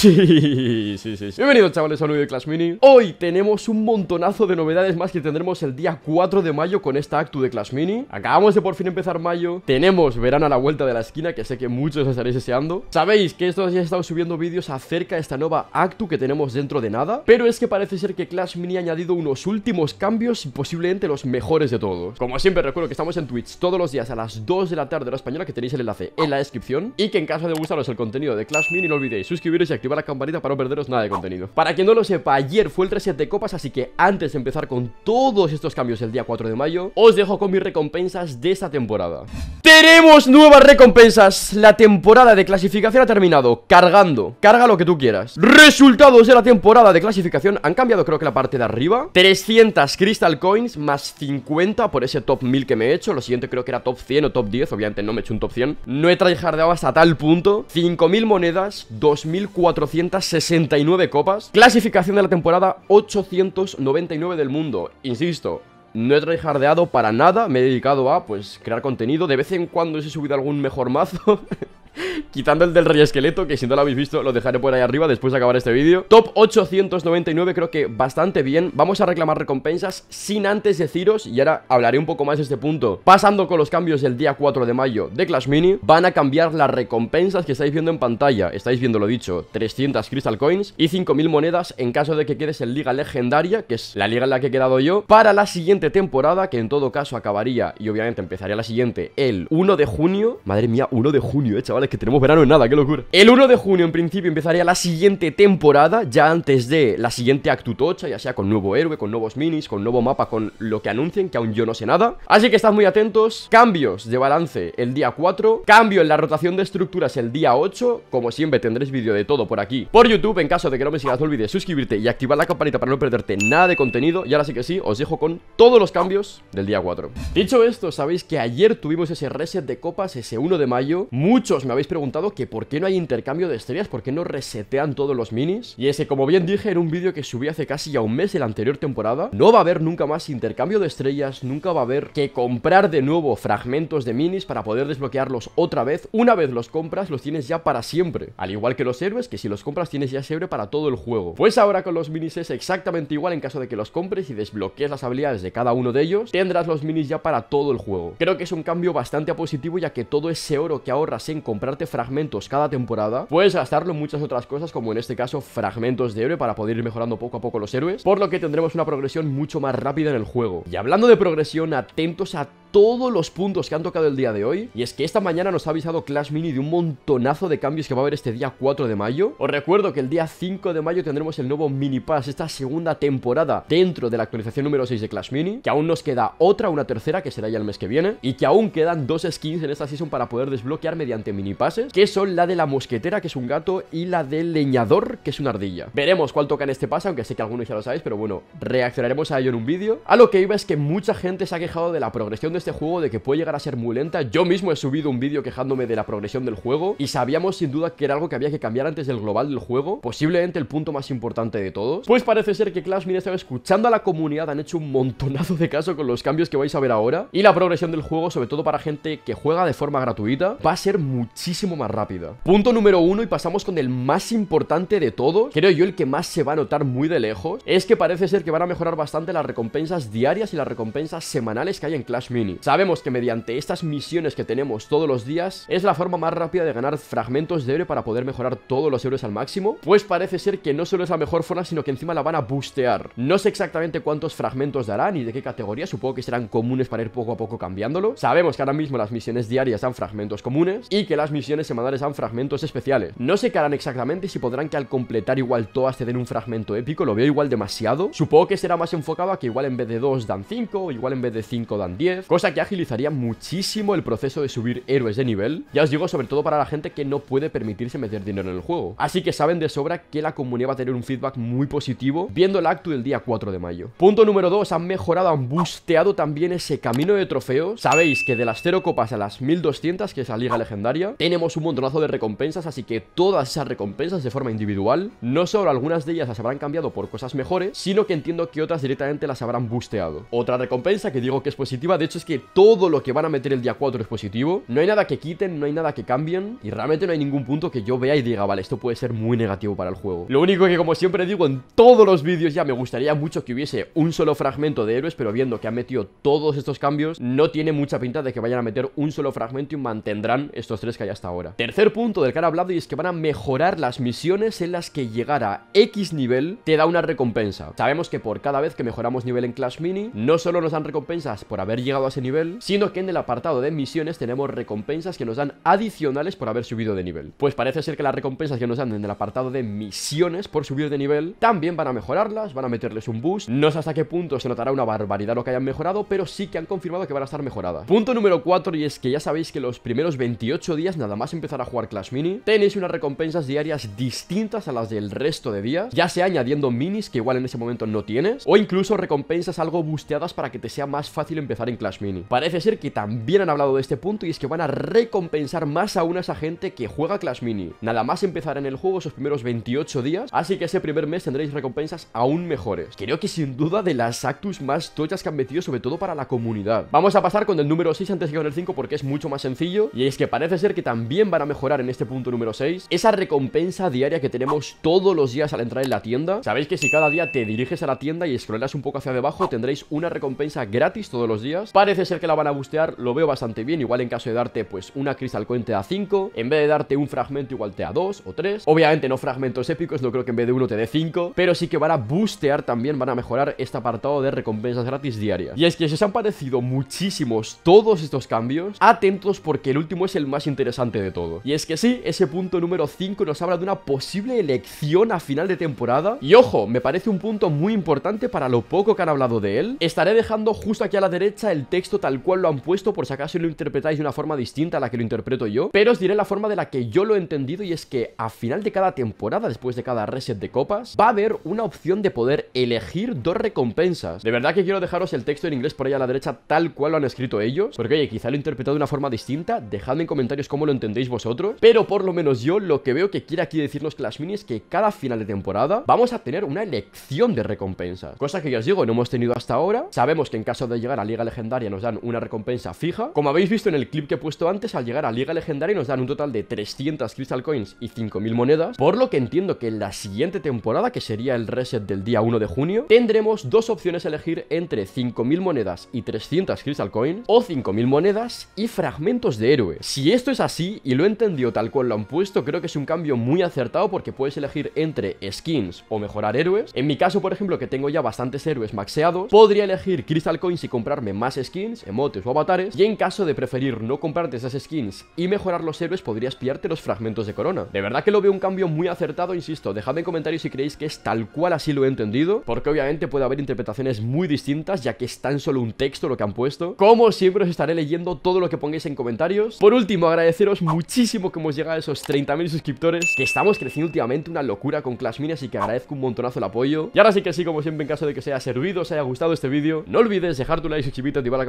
Sí, sí, sí, Bienvenidos chavales a un de Clash Mini Hoy tenemos un montonazo de novedades más que tendremos el día 4 de mayo con esta actu de Clash Mini Acabamos de por fin empezar mayo Tenemos verano a la vuelta de la esquina que sé que muchos estaréis deseando Sabéis que estos días he estado subiendo vídeos acerca de esta nueva actu que tenemos dentro de nada Pero es que parece ser que Clash Mini ha añadido unos últimos cambios y posiblemente los mejores de todos Como siempre recuerdo que estamos en Twitch todos los días a las 2 de la tarde de la española que tenéis el enlace en la descripción Y que en caso de gustaros el contenido de Clash Mini no olvidéis suscribiros y activar la campanita para no perderos nada de contenido Para quien no lo sepa, ayer fue el reset de copas Así que antes de empezar con todos estos cambios el día 4 de mayo Os dejo con mis recompensas de esta temporada ¡Tenemos nuevas recompensas! La temporada de clasificación ha terminado Cargando, carga lo que tú quieras Resultados de la temporada de clasificación Han cambiado creo que la parte de arriba 300 Crystal Coins más 50 por ese top 1000 que me he hecho Lo siguiente creo que era top 100 o top 10 Obviamente no me he hecho un top 100 No he tryhardeado hasta tal punto 5000 monedas, 2400 469 copas. Clasificación de la temporada 899 del mundo. Insisto, no he tryhardeado para nada, me he dedicado a pues crear contenido, de vez en cuando he subido algún mejor mazo Quitando el del rey esqueleto, que si no lo habéis visto lo dejaré por ahí arriba después de acabar este vídeo Top 899, creo que bastante bien Vamos a reclamar recompensas sin antes deciros, y ahora hablaré un poco más de este punto Pasando con los cambios del día 4 de mayo de Clash Mini Van a cambiar las recompensas que estáis viendo en pantalla Estáis viendo lo dicho, 300 Crystal Coins y 5000 monedas en caso de que quedes en Liga Legendaria Que es la liga en la que he quedado yo Para la siguiente temporada, que en todo caso acabaría y obviamente empezaría la siguiente el 1 de junio Madre mía, 1 de junio, eh chavales que tenemos verano en nada, qué locura El 1 de junio en principio empezaría la siguiente temporada Ya antes de la siguiente Tocha ya sea con nuevo héroe, con nuevos minis, con nuevo mapa, con lo que anuncien Que aún yo no sé nada, así que estad muy atentos Cambios de balance el día 4 Cambio en la rotación de estructuras el día 8 Como siempre tendréis vídeo de todo por aquí Por YouTube, en caso de que no me sigas, no olvides suscribirte y activar la campanita para no perderte nada de contenido Y ahora sí que sí, os dejo con todos los cambios del día 4 Dicho esto, sabéis que ayer tuvimos ese reset de copas, ese 1 de mayo Muchos me habéis preguntado que por qué no hay intercambio de estrellas, por qué no resetean todos los minis. Y ese como bien dije en un vídeo que subí hace casi ya un mes de la anterior temporada, no va a haber nunca más intercambio de estrellas, nunca va a haber que comprar de nuevo fragmentos de minis para poder desbloquearlos otra vez. Una vez los compras, los tienes ya para siempre. Al igual que los héroes, que si los compras tienes ya siempre para todo el juego. Pues ahora con los minis es exactamente igual en caso de que los compres y desbloquees las habilidades de cada uno de ellos, tendrás los minis ya para todo el juego. Creo que es un cambio bastante positivo ya que todo ese oro que ahorras en comprar comprarte fragmentos cada temporada, puedes gastarlo en muchas otras cosas, como en este caso fragmentos de héroe para poder ir mejorando poco a poco los héroes, por lo que tendremos una progresión mucho más rápida en el juego. Y hablando de progresión, atentos a todos los puntos que han tocado el día de hoy. Y es que esta mañana nos ha avisado Clash Mini de un montonazo de cambios que va a haber este día 4 de mayo. Os recuerdo que el día 5 de mayo tendremos el nuevo Mini Pass, esta segunda temporada dentro de la actualización número 6 de Clash Mini, que aún nos queda otra, una tercera, que será ya el mes que viene, y que aún quedan dos skins en esta season para poder desbloquear mediante mini Passes. que son la de la mosquetera, que es un gato, y la del leñador, que es una ardilla. Veremos cuál toca en este pase, aunque sé que algunos ya lo sabéis, pero bueno, reaccionaremos a ello en un vídeo. A lo que iba es que mucha gente se ha quejado de la progresión de este juego de que puede llegar a ser muy lenta. Yo mismo he subido un vídeo quejándome de la progresión del juego y sabíamos sin duda que era algo que había que cambiar antes del global del juego, posiblemente el punto más importante de todos. Pues parece ser que Clash Mini, estaba escuchando a la comunidad, han hecho un montonazo de caso con los cambios que vais a ver ahora y la progresión del juego, sobre todo para gente que juega de forma gratuita, va a ser muchísimo más rápida. Punto número uno y pasamos con el más importante de todos, creo yo el que más se va a notar muy de lejos, es que parece ser que van a mejorar bastante las recompensas diarias y las recompensas semanales que hay en Clash Mini. Sabemos que mediante estas misiones que tenemos todos los días, es la forma más rápida de ganar fragmentos de héroe para poder mejorar todos los héroes al máximo, pues parece ser que no solo es la mejor forma, sino que encima la van a bustear. No sé exactamente cuántos fragmentos darán y de qué categoría, supongo que serán comunes para ir poco a poco cambiándolo. Sabemos que ahora mismo las misiones diarias dan fragmentos comunes y que las misiones semanales dan fragmentos especiales. No sé qué harán exactamente si podrán que al completar igual todas te den un fragmento épico, lo veo igual demasiado. Supongo que será más enfocado a que igual en vez de 2 dan 5, igual en vez de 5 dan 10, cosa que agilizaría muchísimo el proceso de subir héroes de nivel, ya os digo, sobre todo para la gente que no puede permitirse meter dinero en el juego. Así que saben de sobra que la comunidad va a tener un feedback muy positivo viendo el acto del día 4 de mayo. Punto número 2, han mejorado, han busteado también ese camino de trofeos. Sabéis que de las 0 copas a las 1200, que es la liga legendaria, tenemos un montonazo de recompensas, así que todas esas recompensas de forma individual, no solo algunas de ellas las habrán cambiado por cosas mejores, sino que entiendo que otras directamente las habrán busteado. Otra recompensa que digo que es positiva, de hecho es que que todo lo que van a meter el día 4 es positivo. No hay nada que quiten, no hay nada que cambien. Y realmente no hay ningún punto que yo vea y diga, vale, esto puede ser muy negativo para el juego. Lo único que, como siempre digo en todos los vídeos ya, me gustaría mucho que hubiese un solo fragmento de héroes, pero viendo que han metido todos estos cambios, no tiene mucha pinta de que vayan a meter un solo fragmento y mantendrán estos tres que hay hasta ahora. Tercer punto del que han hablado y es que van a mejorar las misiones en las que llegar a X nivel te da una recompensa. Sabemos que por cada vez que mejoramos nivel en Clash Mini, no solo nos dan recompensas por haber llegado a ese nivel, siendo que en el apartado de misiones tenemos recompensas que nos dan adicionales por haber subido de nivel. Pues parece ser que las recompensas que nos dan en el apartado de misiones por subir de nivel también van a mejorarlas, van a meterles un boost. No sé hasta qué punto se notará una barbaridad lo que hayan mejorado, pero sí que han confirmado que van a estar mejoradas. Punto número 4 y es que ya sabéis que los primeros 28 días nada más empezar a jugar Clash Mini, tenéis unas recompensas diarias distintas a las del resto de días, ya sea añadiendo minis que igual en ese momento no tienes, o incluso recompensas algo busteadas para que te sea más fácil empezar en Clash Mini. Parece ser que también han hablado de este punto y es que van a recompensar más aún a esa gente que juega Clash Mini. Nada más empezar en el juego esos primeros 28 días, así que ese primer mes tendréis recompensas aún mejores. Creo que sin duda de las Actus más tochas que han metido, sobre todo para la comunidad. Vamos a pasar con el número 6 antes que con el 5 porque es mucho más sencillo y es que parece ser que también van a mejorar en este punto número 6 esa recompensa diaria que tenemos todos los días al entrar en la tienda. Sabéis que si cada día te diriges a la tienda y exploras un poco hacia abajo, tendréis una recompensa gratis todos los días para Parece ser que la van a bustear, lo veo bastante bien. Igual en caso de darte, pues, una cristal Coin te da 5. En vez de darte un fragmento, igual te da 2 o 3. Obviamente no fragmentos épicos, no creo que en vez de uno te dé 5. Pero sí que van a bustear también, van a mejorar este apartado de recompensas gratis diarias. Y es que se han parecido muchísimos todos estos cambios, atentos porque el último es el más interesante de todo. Y es que sí, ese punto número 5 nos habla de una posible elección a final de temporada. Y ojo, me parece un punto muy importante para lo poco que han hablado de él. Estaré dejando justo aquí a la derecha el tema texto tal cual lo han puesto, por si acaso lo interpretáis de una forma distinta a la que lo interpreto yo, pero os diré la forma de la que yo lo he entendido y es que a final de cada temporada, después de cada reset de copas, va a haber una opción de poder elegir dos recompensas. De verdad que quiero dejaros el texto en inglés por ahí a la derecha tal cual lo han escrito ellos, porque oye, quizá lo he interpretado de una forma distinta, dejadme en comentarios cómo lo entendéis vosotros, pero por lo menos yo lo que veo que quiere aquí decirnos Clash Mini es que cada final de temporada vamos a tener una elección de recompensas, cosa que ya os digo, no hemos tenido hasta ahora, sabemos que en caso de llegar a Liga Legendaria nos dan una recompensa fija. Como habéis visto en el clip que he puesto antes, al llegar a liga legendaria nos dan un total de 300 crystal coins y 5000 monedas, por lo que entiendo que en la siguiente temporada, que sería el reset del día 1 de junio, tendremos dos opciones a elegir entre 5000 monedas y 300 crystal coins o 5000 monedas y fragmentos de héroes Si esto es así y lo he entendido tal cual lo han puesto, creo que es un cambio muy acertado porque puedes elegir entre skins o mejorar héroes. En mi caso, por ejemplo, que tengo ya bastantes héroes maxeados, podría elegir crystal coins y comprarme más skins emotes o avatares, y en caso de preferir no comprarte esas skins y mejorar los héroes, podrías pillarte los fragmentos de corona. De verdad que lo veo un cambio muy acertado, insisto, dejadme en comentarios si creéis que es tal cual así lo he entendido, porque obviamente puede haber interpretaciones muy distintas, ya que es tan solo un texto lo que han puesto. Como siempre os estaré leyendo todo lo que pongáis en comentarios. Por último, agradeceros muchísimo que hemos llegado a esos 30.000 suscriptores, que estamos creciendo últimamente una locura con Clash Mini, así que agradezco un montonazo el apoyo. Y ahora sí que sí, como siempre, en caso de que os haya servido, os haya gustado este vídeo, no olvides dejar tu like, suscribirte, activar la